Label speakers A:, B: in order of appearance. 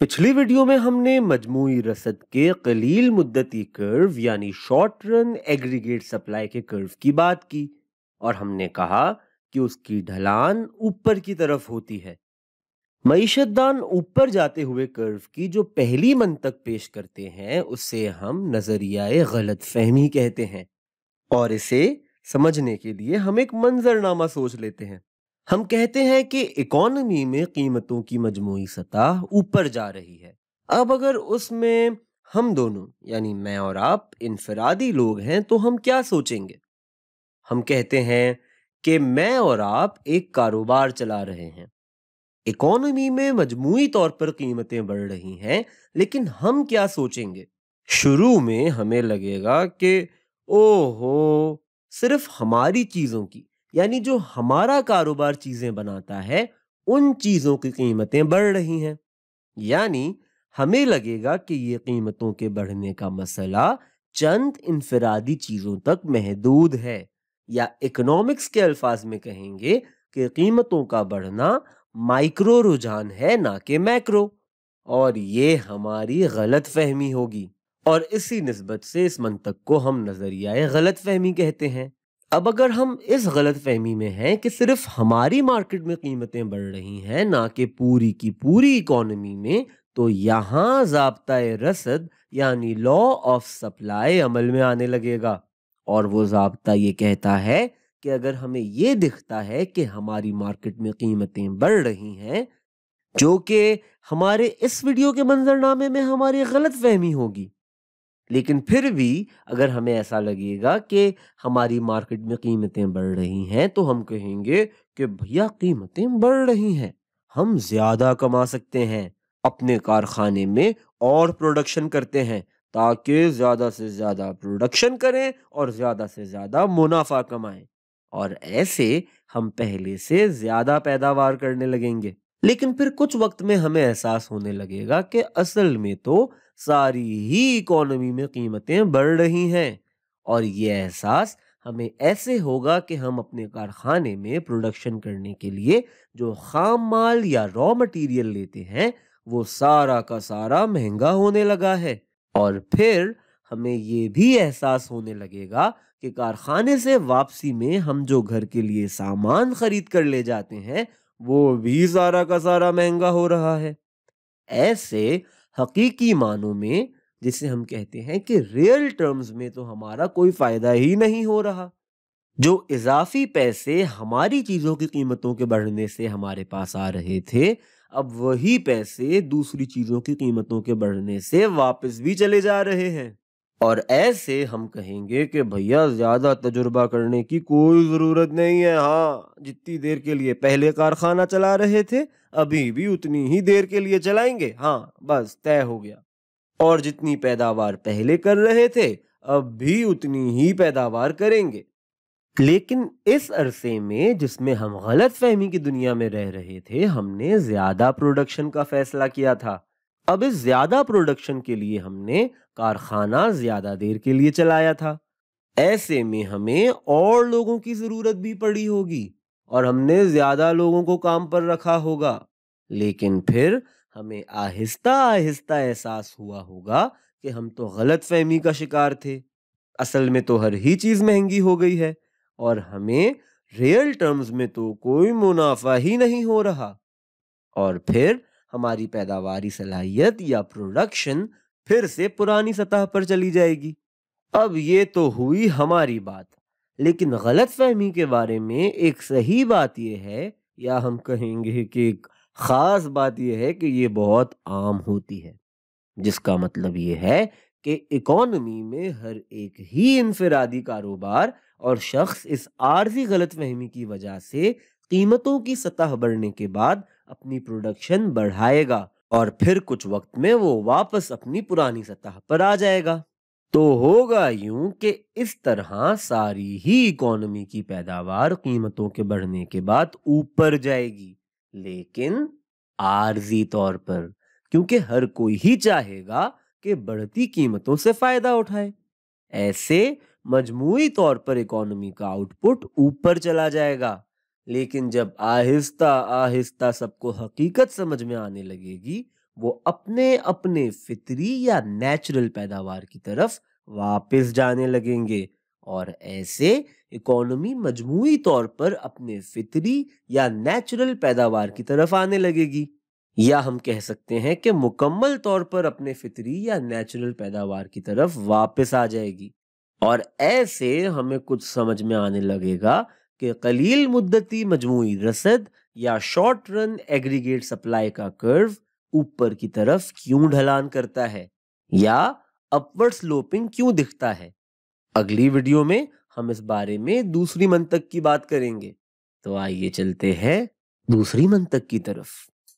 A: पिछली वीडियो में हमने मजमू रसद के कलील मुद्दती कर्व यानी शॉर्ट रन एग्रीगेट सप्लाई के कर्व की बात की और हमने कहा कि उसकी ढलान ऊपर की तरफ होती है मीशतदान ऊपर जाते हुए कर्व की जो पहली मन तक पेश करते हैं उसे हम नजरिया गलत फहमी कहते हैं और इसे समझने के लिए हम एक मंजरनामा सोच लेते हैं हम कहते हैं कि इकोनॉमी में कीमतों की मजमू सतह ऊपर जा रही है अब अगर उसमें हम दोनों यानी मैं और आप इनफरादी लोग हैं तो हम क्या सोचेंगे हम कहते हैं कि मैं और आप एक कारोबार चला रहे हैं इकोनॉमी में मजमू तौर पर कीमतें बढ़ रही हैं लेकिन हम क्या सोचेंगे शुरू में हमें लगेगा कि ओहो सिर्फ हमारी चीज़ों की यानी जो हमारा कारोबार चीजें बनाता है उन चीजों की कीमतें बढ़ रही हैं यानी हमें लगेगा कि ये कीमतों के बढ़ने का मसला चंद इनफरादी चीजों तक महदूद है या इकोनॉमिक्स के अल्फाज में कहेंगे कि कीमतों का बढ़ना माइक्रो रुझान है ना कि मैक्रो और ये हमारी गलत फहमी होगी और इसी नस्बत से इस मंतक को हम नजरिया गलत फहमी कहते हैं अब अगर हम इस गलत फहमी में हैं कि सिर्फ हमारी मार्केट में कीमतें बढ़ रही हैं ना कि पूरी की पूरी इकोनॉमी में तो यहाँ जबता रसद यानी लॉ ऑफ सप्लाई अमल में आने लगेगा और वो जबता ये कहता है कि अगर हमें ये दिखता है कि हमारी मार्केट में कीमतें बढ़ रही हैं जो कि हमारे इस वीडियो के मंजरनामे में हमारी गलत फहमी होगी लेकिन फिर भी अगर हमें ऐसा लगेगा कि हमारी मार्केट में कीमतें बढ़ रही हैं तो हम कहेंगे कि भैया कीमतें बढ़ रही हैं हम ज़्यादा कमा सकते हैं अपने कारखाने में और प्रोडक्शन करते हैं ताकि ज़्यादा से ज़्यादा प्रोडक्शन करें और ज़्यादा से ज़्यादा मुनाफा कमाएं और ऐसे हम पहले से ज़्यादा पैदावार करने लगेंगे लेकिन फिर कुछ वक्त में हमें एहसास होने लगेगा कि असल में तो सारी ही इकोनॉमी में कीमतें बढ़ रही हैं और ये एहसास हमें ऐसे होगा कि हम अपने कारखाने में प्रोडक्शन करने के लिए जो खाम माल या रॉ मटेरियल लेते हैं वो सारा का सारा महंगा होने लगा है और फिर हमें ये भी एहसास होने लगेगा कि कारखाने से वापसी में हम जो घर के लिए सामान खरीद कर ले जाते हैं वो भी सारा का सारा महंगा हो रहा है ऐसे हकीकी मानों में जिसे हम कहते हैं कि रियल टर्म्स में तो हमारा कोई फ़ायदा ही नहीं हो रहा जो इजाफी पैसे हमारी चीज़ों की कीमतों के बढ़ने से हमारे पास आ रहे थे अब वही पैसे दूसरी चीज़ों की कीमतों के बढ़ने से वापस भी चले जा रहे हैं और ऐसे हम कहेंगे कि भैया ज़्यादा तजुर्बा करने की कोई ज़रूरत नहीं है हाँ जितनी देर के लिए पहले कारखाना चला रहे थे अभी भी उतनी ही देर के लिए चलाएंगे हाँ बस तय हो गया और जितनी पैदावार पहले कर रहे थे अब भी उतनी ही पैदावार करेंगे लेकिन इस अरसे में जिसमें हम गलत फहमी की दुनिया में रह रहे थे हमने ज्यादा प्रोडक्शन का फैसला किया था अब इस ज्यादा प्रोडक्शन के लिए हमने कारखाना ज्यादा देर के लिए चलाया था ऐसे में हमें और लोगों की जरूरत भी पड़ी होगी और हमने ज्यादा लोगों को काम पर रखा होगा लेकिन फिर हमें आहिस्ता आहिस्ता एहसास हुआ होगा कि हम तो गलत फहमी का शिकार थे असल में तो हर ही चीज़ महंगी हो गई है और हमें रियल टर्म्स में तो कोई मुनाफा ही नहीं हो रहा और फिर हमारी पैदावारी सलाहियत या प्रोडक्शन फिर से पुरानी सतह पर चली जाएगी अब ये तो हुई हमारी बात लेकिन गलत फहमी के बारे में एक सही बात यह है या हम कहेंगे कि एक ख़ास बात यह है कि ये बहुत आम होती है जिसका मतलब ये है कि इकोनॉमी में हर एक ही इनफरादी कारोबार और शख्स इस आर्जी गलत फहमी की वजह से कीमतों की सतह बढ़ने के बाद अपनी प्रोडक्शन बढ़ाएगा और फिर कुछ वक्त में वो वापस अपनी पुरानी सतह पर आ जाएगा तो होगा यूं कि इस तरह सारी ही इकोनॉमी की पैदावार कीमतों के बढ़ने के बाद ऊपर जाएगी लेकिन आरजी तौर पर क्योंकि हर कोई ही चाहेगा कि बढ़ती कीमतों से फायदा उठाए ऐसे मजमुई तौर पर इकोनॉमी का आउटपुट ऊपर चला जाएगा लेकिन जब आहिस्ता आहिस्ता सबको हकीकत समझ में आने लगेगी वो अपने अपने फितरी या नेचुरल पैदावार की तरफ वापस जाने लगेंगे और ऐसे इकोनॉमी मजमुई तौर पर अपने फितरी या नेचुरल पैदावार की तरफ आने लगेगी या हम कह सकते हैं कि मुकम्मल तौर पर अपने फितरी या नेचुरल पैदावार की तरफ वापस आ जाएगी और ऐसे हमें कुछ समझ में आने लगेगा कि कलील मुद्दती मजमू रसद या शॉर्ट रन एग्रीगेट सप्लाई का कर्व ऊपर की तरफ क्यों ढलान करता है या अपवर्ड स्लोपिंग क्यों दिखता है अगली वीडियो में हम इस बारे में दूसरी मंतक की बात करेंगे तो आइए चलते हैं दूसरी मंतक की तरफ